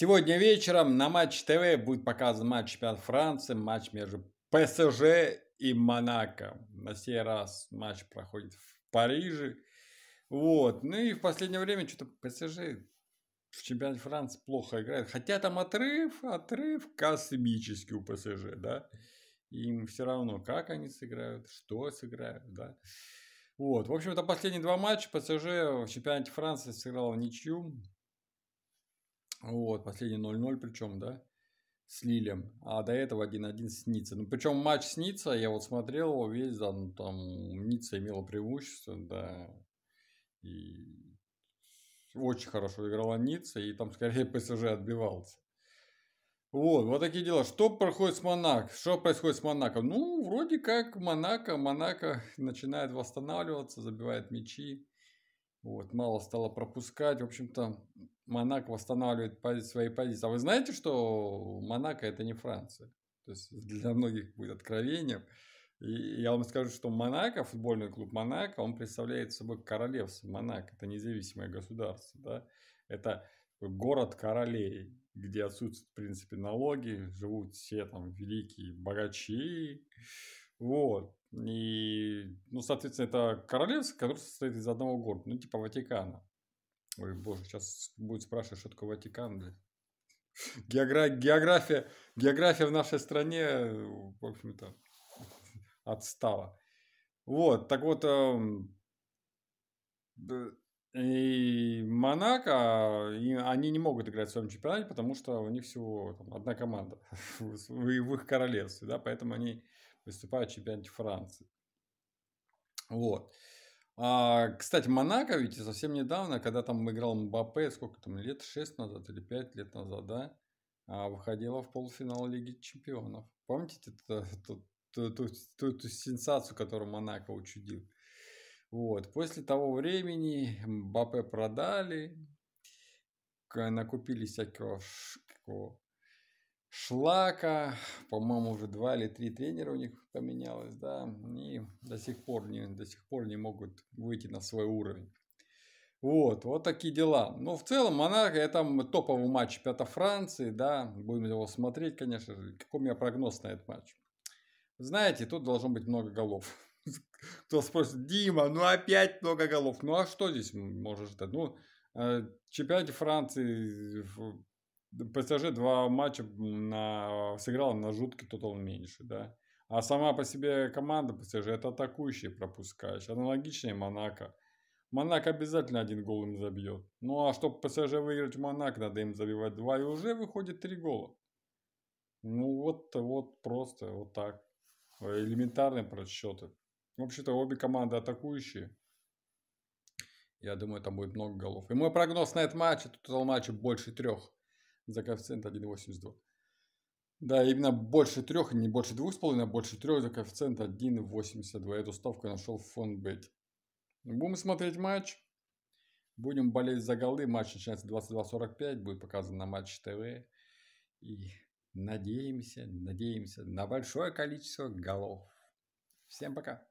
Сегодня вечером на Матч ТВ будет показан матч чемпионата Франции, матч между ПСЖ и Монако. На сей раз матч проходит в Париже. Вот. Ну и в последнее время что-то ПСЖ в чемпионате Франции плохо играет. Хотя там отрыв, отрыв космический у ПСЖ, да. Им все равно, как они сыграют, что сыграют, да. Вот. В общем, это последние два матча ПСЖ в чемпионате Франции сыграл в ничью. Вот, последний 0-0 причем, да? С Лилем. А до этого 1-1 с Ницей. Ну, причем матч с Ницей, я вот смотрел его весь, да, ну, там Ницца имела преимущество, да. И очень хорошо играла Ницца, и там скорее ПСЖ отбивался. Вот, вот такие дела. Что проходит с Монако? Что происходит с Монако? Ну, вроде как Монако, Монако начинает восстанавливаться, забивает мячи. Вот, мало стало пропускать. В общем-то, Монако восстанавливает свои позиции. А вы знаете, что Монако это не Франция? То есть для многих будет откровением. И я вам скажу, что Монако, футбольный клуб Монако, он представляет собой королевство Монако. Это независимое государство. Да? Это город королей, где отсутствуют, в принципе, налоги, живут все там великие богачи, вот. И, ну, соответственно, это королевство, которое состоит из одного города, ну, типа Ватикана. Ой, боже, сейчас будет спрашивать, что такое Ватикан, блядь. Геогра... География... География в нашей стране, э, в общем-то, отстала. Вот, так вот, эм, и Монако, и они не могут играть в своем чемпионате, потому что у них всего там, одна команда в их королевстве, да, поэтому они выступая в чемпионате Франции. Вот. А, кстати, Монако видите, совсем недавно, когда там играл Мбаппе, сколько там, лет 6 назад или 5 лет назад, да, а, выходила в полуфинал Лиги Чемпионов. Помните ту, э, ту, ту, ту, ту, ту сенсацию, которую Монако учудил? Вот. После того времени Мбаппе продали, накупили всякого Шлака, по-моему, уже два или три тренера у них поменялось, да, и до сих пор не, до сих пор не могут выйти на свой уровень. Вот, вот такие дела. Но ну, в целом Монако, это топовый матч чемпионата Франции, да, будем его смотреть, конечно же. Какой у меня прогноз на этот матч? Знаете, тут должно быть много голов. Кто спросит, Дима, ну опять много голов. Ну а что здесь можешь ждать? Ну, э, чемпионате Франции ПСЖ два матча на, сыграла на жуткий тотал меньше, да. А сама по себе команда ПСЖ это атакующие пропускающие, Аналогичнее Монако. Монако обязательно один гол им забьет. Ну а чтобы ПСЖ выиграть в Монако, надо им забивать два. И уже выходит три гола. Ну вот, вот просто, вот так. Элементарные просчеты. В общем-то, обе команды атакующие. Я думаю, там будет много голов. И мой прогноз на этот матч, это тотал матча больше трех за коэффициент 1,82. Да, именно больше трех, не больше двух с половиной, а больше трех за коэффициент 1,82. Эту ставку я нашел в Бет. Будем смотреть матч. Будем болеть за голы. Матч начинается 22.45. Будет показан на Матч ТВ. И надеемся, надеемся на большое количество голов. Всем пока.